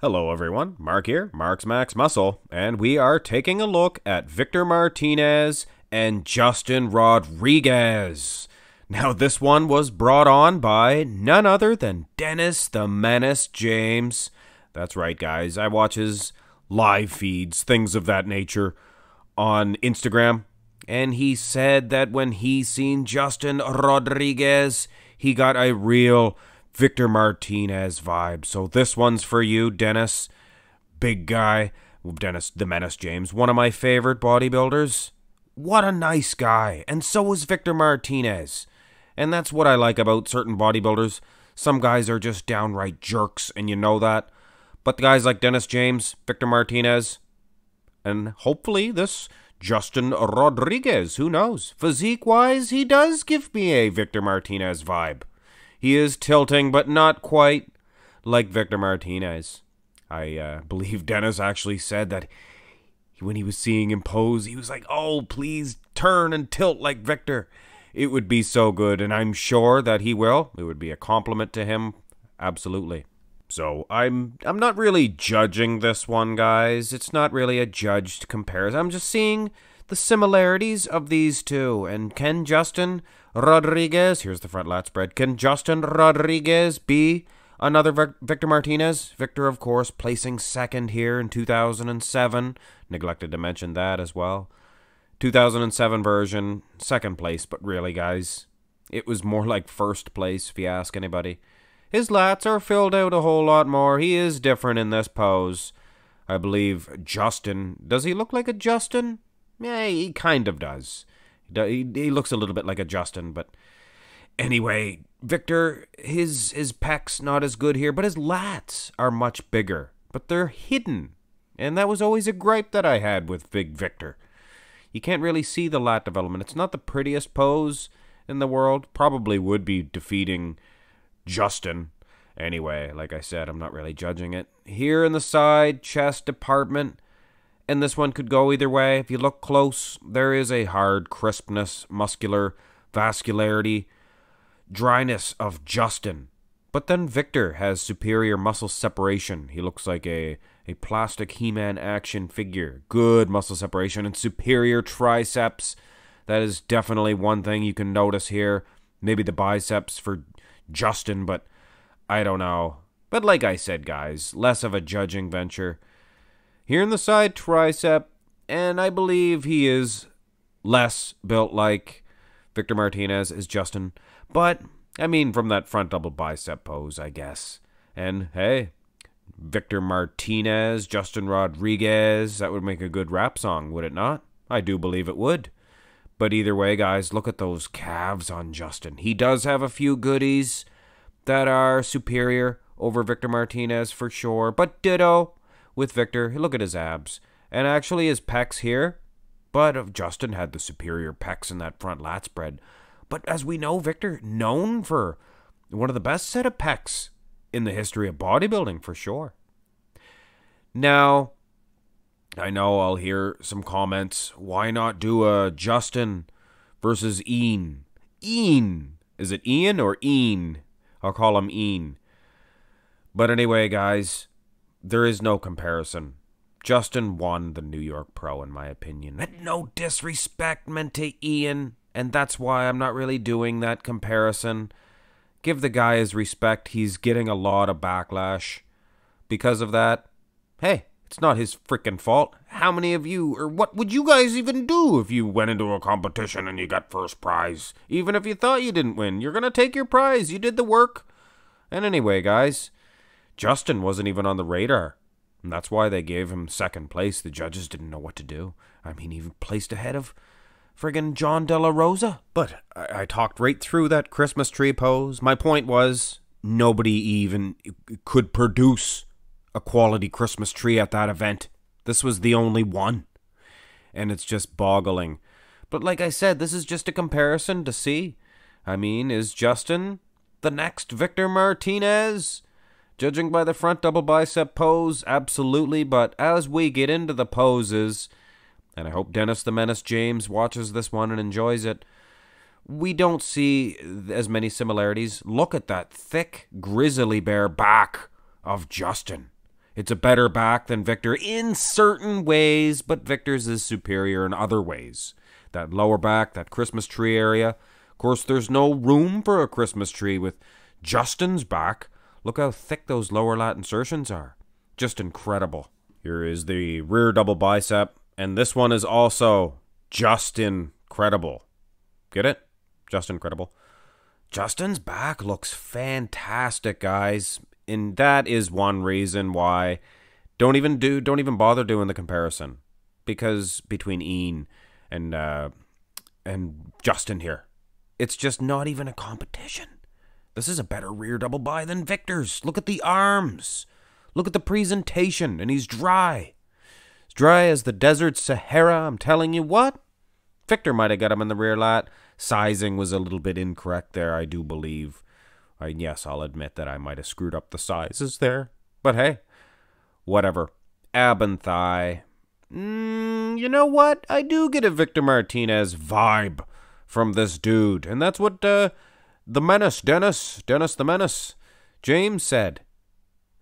Hello, everyone. Mark here, Mark's Max Muscle, and we are taking a look at Victor Martinez and Justin Rodriguez. Now, this one was brought on by none other than Dennis the Menace James. That's right, guys. I watch his live feeds, things of that nature, on Instagram. And he said that when he seen Justin Rodriguez, he got a real Victor Martinez vibe. So this one's for you, Dennis. Big guy. Dennis the Menace James, one of my favorite bodybuilders. What a nice guy. And so was Victor Martinez. And that's what I like about certain bodybuilders. Some guys are just downright jerks, and you know that. But the guys like Dennis James, Victor Martinez, and hopefully this Justin Rodriguez, who knows? Physique wise, he does give me a Victor Martinez vibe. He is tilting, but not quite like Victor Martinez. I uh, believe Dennis actually said that when he was seeing him pose, he was like, oh, please turn and tilt like Victor. It would be so good, and I'm sure that he will. It would be a compliment to him, absolutely. So I'm I'm not really judging this one, guys. It's not really a judged comparison. I'm just seeing the similarities of these two. And can Justin Rodriguez, here's the front lat spread, can Justin Rodriguez be another Victor Martinez? Victor, of course, placing second here in 2007. Neglected to mention that as well. 2007 version, second place, but really, guys, it was more like first place if you ask anybody. His lats are filled out a whole lot more. He is different in this pose. I believe Justin. Does he look like a Justin? Yeah, he kind of does. He looks a little bit like a Justin, but anyway, Victor, his his pecs not as good here, but his lats are much bigger, but they're hidden. And that was always a gripe that I had with Big Victor. You can't really see the lat development. It's not the prettiest pose in the world. Probably would be defeating Justin. Anyway, like I said, I'm not really judging it. Here in the side chest department, and this one could go either way. If you look close, there is a hard crispness, muscular vascularity, dryness of Justin. But then Victor has superior muscle separation. He looks like a, a plastic He Man action figure. Good muscle separation and superior triceps. That is definitely one thing you can notice here. Maybe the biceps for Justin, but I don't know. But like I said, guys, less of a judging venture here in the side tricep, and I believe he is less built like Victor Martinez is Justin, but I mean from that front double bicep pose, I guess. And hey, Victor Martinez, Justin Rodriguez, that would make a good rap song, would it not? I do believe it would. But either way, guys, look at those calves on Justin. He does have a few goodies that are superior over Victor Martinez for sure, but ditto, with Victor. Look at his abs. And actually his pecs here. But Justin had the superior pecs in that front lat spread. But as we know, Victor, known for one of the best set of pecs in the history of bodybuilding, for sure. Now, I know I'll hear some comments. Why not do a Justin versus Ian? Ian. Is it Ian or Ian? I'll call him Ian. But anyway, guys, there is no comparison. Justin won the New York Pro, in my opinion. No disrespect meant to Ian, and that's why I'm not really doing that comparison. Give the guy his respect. He's getting a lot of backlash because of that. Hey, it's not his freaking fault. How many of you, or what would you guys even do if you went into a competition and you got first prize? Even if you thought you didn't win, you're going to take your prize. You did the work. And anyway, guys, Justin wasn't even on the radar. And that's why they gave him second place. The judges didn't know what to do. I mean, even placed ahead of friggin' John De La Rosa. But I, I talked right through that Christmas tree pose. My point was nobody even could produce a quality Christmas tree at that event. This was the only one. And it's just boggling. But like I said, this is just a comparison to see. I mean, is Justin the next Victor Martinez? Judging by the front double bicep pose, absolutely, but as we get into the poses, and I hope Dennis the Menace James watches this one and enjoys it, we don't see as many similarities. Look at that thick, grizzly bear back of Justin. It's a better back than Victor in certain ways, but Victor's is superior in other ways. That lower back, that Christmas tree area. Of course, there's no room for a Christmas tree with Justin's back Look how thick those lower lat insertions are. Just incredible. Here is the rear double bicep, and this one is also just incredible. Get it? Just incredible. Justin's back looks fantastic, guys. And that is one reason why don't even do don't even bother doing the comparison because between Ian and uh, and Justin here, it's just not even a competition. This is a better rear double by than Victor's. Look at the arms. Look at the presentation, and he's dry. As dry as the desert Sahara, I'm telling you what. Victor might have got him in the rear lot. Sizing was a little bit incorrect there, I do believe. And yes, I'll admit that I might have screwed up the sizes there. But hey, whatever. Ab and thigh. Mm, you know what? I do get a Victor Martinez vibe from this dude. And that's what uh, the Menace, Dennis, Dennis the Menace, James said.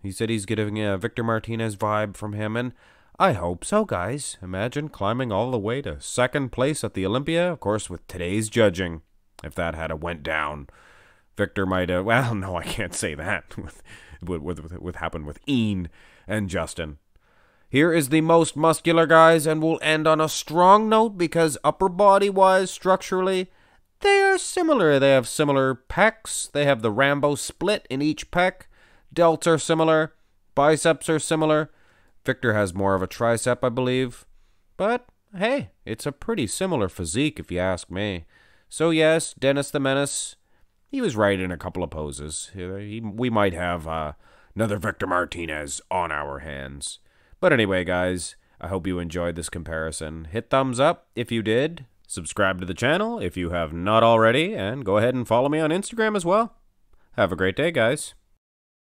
He said he's getting a Victor Martinez vibe from him, and I hope so, guys. Imagine climbing all the way to second place at the Olympia, of course, with today's judging, if that had a went down. Victor might have, well, no, I can't say that with what with, with, with happened with Ean and Justin. Here is the most muscular guys, and we'll end on a strong note because upper body wise, structurally, they are similar. They have similar pecs. They have the Rambo split in each pec. Delts are similar. Biceps are similar. Victor has more of a tricep, I believe. But hey, it's a pretty similar physique if you ask me. So yes, Dennis the Menace, he was right in a couple of poses. we might have uh, another Victor Martinez on our hands. But anyway, guys, I hope you enjoyed this comparison. Hit thumbs up if you did. Subscribe to the channel if you have not already, and go ahead and follow me on Instagram as well. Have a great day, guys.